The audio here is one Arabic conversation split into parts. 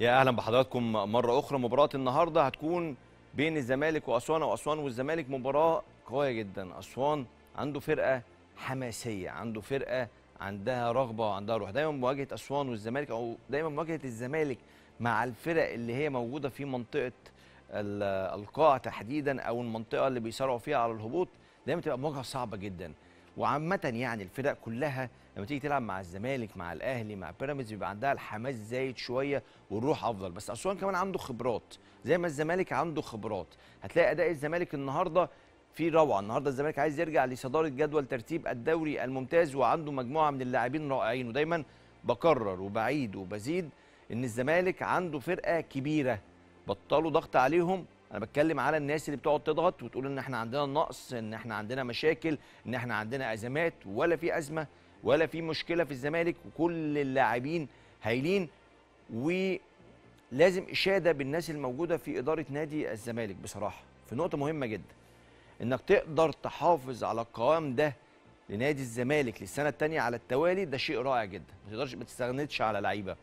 يا اهلا بحضراتكم مره اخرى مباراه النهارده هتكون بين الزمالك واسوان او اسوان والزمالك مباراه قويه جدا اسوان عنده فرقه حماسيه عنده فرقه عندها رغبه وعندها روح دايما مواجهه اسوان والزمالك او دايما مواجهه الزمالك مع الفرق اللي هي موجوده في منطقه القاع تحديدا او المنطقه اللي بيصارعوا فيها على الهبوط دايما تبقى مواجهه صعبه جدا وعامه يعني الفرق كلها لما تيجي تلعب مع الزمالك مع الاهلي مع بيراميدز بيبقى عندها الحماس زايد شويه والروح افضل بس اسوان كمان عنده خبرات زي ما الزمالك عنده خبرات هتلاقي اداء الزمالك النهارده في روعه النهارده الزمالك عايز يرجع لصداره جدول ترتيب الدوري الممتاز وعنده مجموعه من اللاعبين رائعين ودايما بكرر وبعيد وبزيد ان الزمالك عنده فرقه كبيره بطلوا ضغط عليهم انا بتكلم على الناس اللي بتقعد تضغط وتقول ان احنا عندنا نقص ان احنا عندنا مشاكل ان احنا عندنا ازمات ولا في ازمه ولا في مشكله في الزمالك وكل اللاعبين هايلين ولازم اشاده بالناس الموجوده في اداره نادي الزمالك بصراحه في نقطه مهمه جدا انك تقدر تحافظ على القوام ده لنادي الزمالك للسنه الثانيه على التوالي ده شيء رائع جدا ما تقدرش ما تستغنتش على لعيبه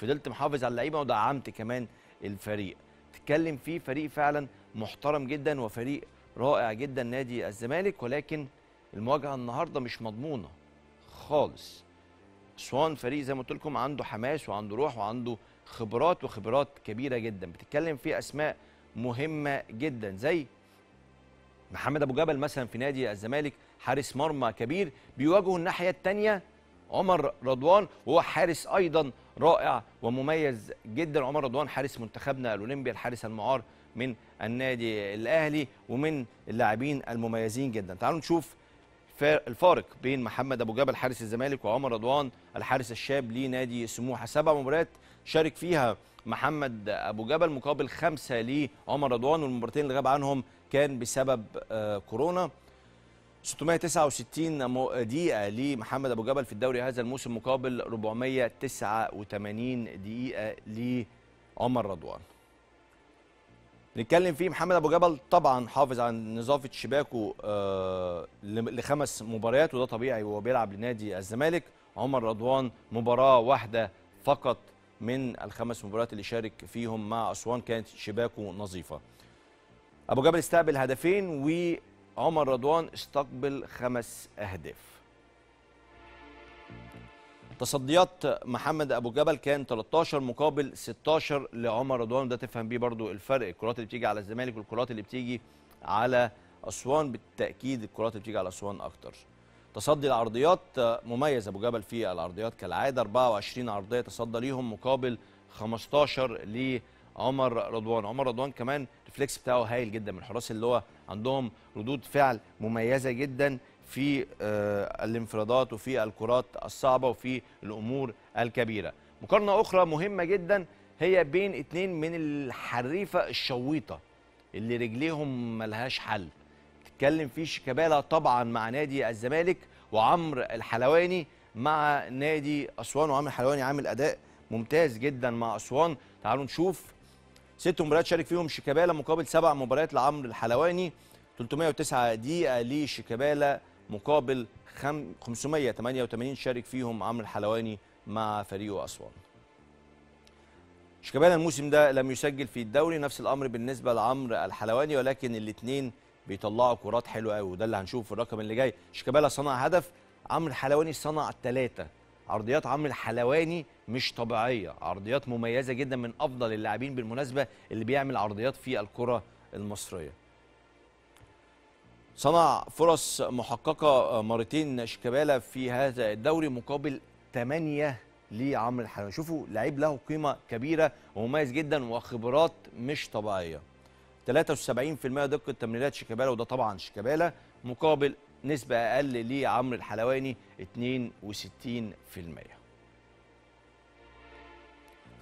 فضلت محافظ على اللعيبه ودعمت كمان الفريق تتكلم فيه فريق فعلا محترم جدا وفريق رائع جدا نادي الزمالك ولكن المواجهه النهارده مش مضمونه خالص اسوان فريق زي ما قلت لكم عنده حماس وعنده روح وعنده خبرات وخبرات كبيره جدا بتتكلم في اسماء مهمه جدا زي محمد ابو جبل مثلا في نادي الزمالك حارس مرمى كبير بيواجهوا الناحيه الثانيه عمر رضوان وهو حارس ايضا رائع ومميز جدا عمر رضوان حارس منتخبنا الاولمبي الحارس المعار من النادي الاهلي ومن اللاعبين المميزين جدا تعالوا نشوف الفارق بين محمد ابو جبل حارس الزمالك وعمر رضوان الحارس الشاب لنادي سموحه سبع مباريات شارك فيها محمد ابو جبل مقابل خمسه لعمر رضوان والمباراتين اللي غاب عنهم كان بسبب آه، كورونا 669 دقيقة لمحمد أبو جبل في الدوري هذا الموسم مقابل 489 دقيقة لعمر رضوان. نتكلم فيه محمد أبو جبل طبعا حافظ على نظافة شباكه آه، لخمس مباريات وده طبيعي وهو بيلعب لنادي الزمالك. عمر رضوان مباراة واحدة فقط من الخمس مباريات اللي شارك فيهم مع أسوان كانت شباكه نظيفة. أبو جبل استقبل هدفين و عمر رضوان استقبل خمس أهداف تصديات محمد ابو جبل كان 13 مقابل 16 لعمر رضوان وده تفهم بيه برضو الفرق الكرات اللي بتيجي على الزمالك والكرات اللي بتيجي على اسوان بالتاكيد الكرات اللي بتيجي على اسوان اكتر تصدي العرضيات مميز ابو جبل في العرضيات كالعاده 24 عرضيه تصدى ليهم مقابل 15 لعمر رضوان عمر رضوان كمان الفليكس بتاعه هايل جدا من الحراس اللي هو عندهم ردود فعل مميزه جدا في آه، الانفرادات وفي الكرات الصعبه وفي الامور الكبيره مقارنه اخرى مهمه جدا هي بين اتنين من الحريفه الشويطه اللي رجليهم ملهاش حل تتكلم في شيكابالا طبعا مع نادي الزمالك وعمرو الحلواني مع نادي اسوان وعمرو الحلواني عامل اداء ممتاز جدا مع اسوان تعالوا نشوف ست مباريات شارك فيهم شيكابالا مقابل سبع مباريات لعمرو الحلواني 309 دقيقه لشيكابالا مقابل 588 شارك فيهم عمرو الحلواني مع فريقه اسوان شيكابالا الموسم ده لم يسجل في الدوري نفس الامر بالنسبه لعمرو الحلواني ولكن الاثنين بيطلعوا كرات حلوه قوي وده اللي هنشوفه في الرقم اللي جاي شيكابالا صنع هدف عمرو الحلواني صنع ثلاثه عرضيات عمرو الحلواني مش طبيعيه عرضيات مميزه جدا من افضل اللاعبين بالمناسبه اللي بيعمل عرضيات في الكره المصريه صنع فرص محققه مرتين شيكابالا في هذا الدوري مقابل 8 لعمرو الحلواني شوفوا لعيب له قيمه كبيره ومميز جدا وخبرات مش طبيعيه 73% دقه تمريرات شيكابالا وده طبعا شيكابالا مقابل نسبة أقل لعمرو الحلواني 62%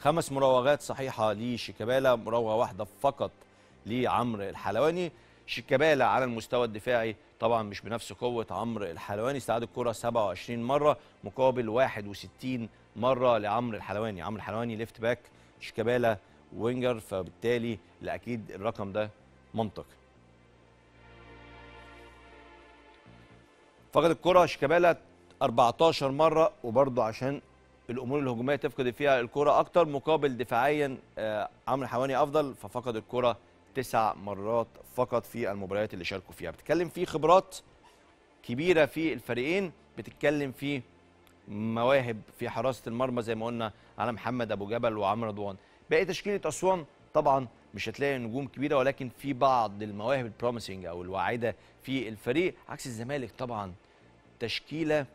خمس مراوغات صحيحة لشيكابالا مراوغة واحدة فقط لعمرو الحلواني شيكابالا على المستوى الدفاعي طبعا مش بنفس قوة عمرو الحلواني استعاد الكرة 27 مرة مقابل 61 مرة لعمرو الحلواني عمرو الحلواني ليفت باك شيكابالا وينجر فبالتالي لا اكيد الرقم ده منطقي فقد الكره شيكابالا 14 مره وبرضه عشان الامور الهجوميه تفقد فيها الكره اكتر مقابل دفاعيا آه، عمرو حواني افضل ففقد الكره تسع مرات فقط في المباريات اللي شاركوا فيها بتتكلم في خبرات كبيره في الفريقين بتتكلم في مواهب في حراسه المرمى زي ما قلنا على محمد ابو جبل وعمرو رضوان باقي تشكيله اسوان طبعا مش هتلاقي نجوم كبيره ولكن في بعض المواهب البروميسنج او الواعده في الفريق عكس الزمالك طبعا تشكيله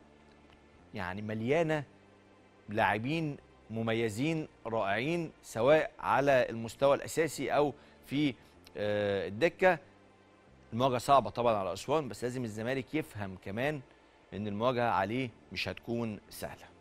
يعني مليانه لاعبين مميزين رائعين سواء على المستوى الاساسي او في آه، الدكه المواجهه صعبه طبعا على اسوان بس لازم الزمالك يفهم كمان ان المواجهه عليه مش هتكون سهله